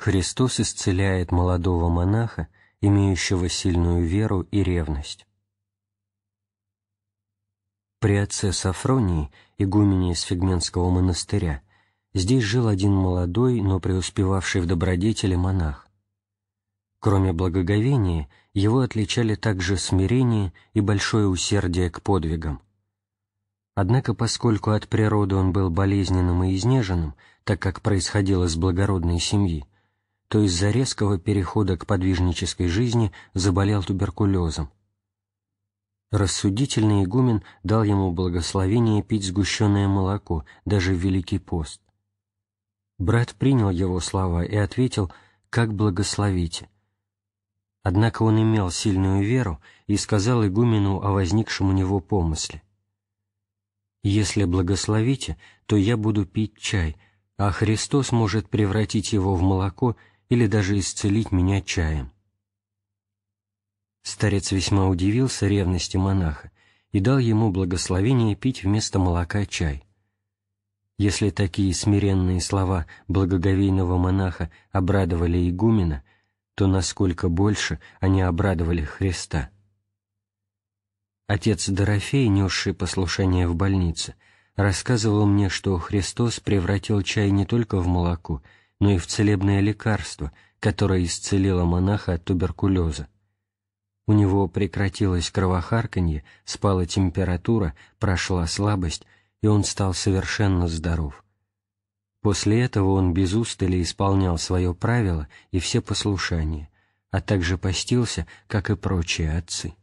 Христос исцеляет молодого монаха, имеющего сильную веру и ревность. При отце Сафронии, игумене из Фигменского монастыря, здесь жил один молодой, но преуспевавший в добродетели монах. Кроме благоговения, его отличали также смирение и большое усердие к подвигам. Однако, поскольку от природы он был болезненным и изнеженным, так как происходило с благородной семьи, то из-за резкого перехода к подвижнической жизни заболел туберкулезом. Рассудительный игумен дал ему благословение пить сгущенное молоко, даже в Великий пост. Брат принял его слова и ответил «Как благословите». Однако он имел сильную веру и сказал игумену о возникшем у него помысле. «Если благословите, то я буду пить чай, а Христос может превратить его в молоко или даже исцелить меня чаем. Старец весьма удивился ревности монаха и дал ему благословение пить вместо молока чай. Если такие смиренные слова благоговейного монаха обрадовали игумена, то насколько больше они обрадовали Христа. Отец Дорофей, несший послушание в больнице, рассказывал мне, что Христос превратил чай не только в молоко — но и в целебное лекарство, которое исцелило монаха от туберкулеза. У него прекратилось кровохарканье, спала температура, прошла слабость, и он стал совершенно здоров. После этого он без устали исполнял свое правило и все послушания, а также постился, как и прочие отцы.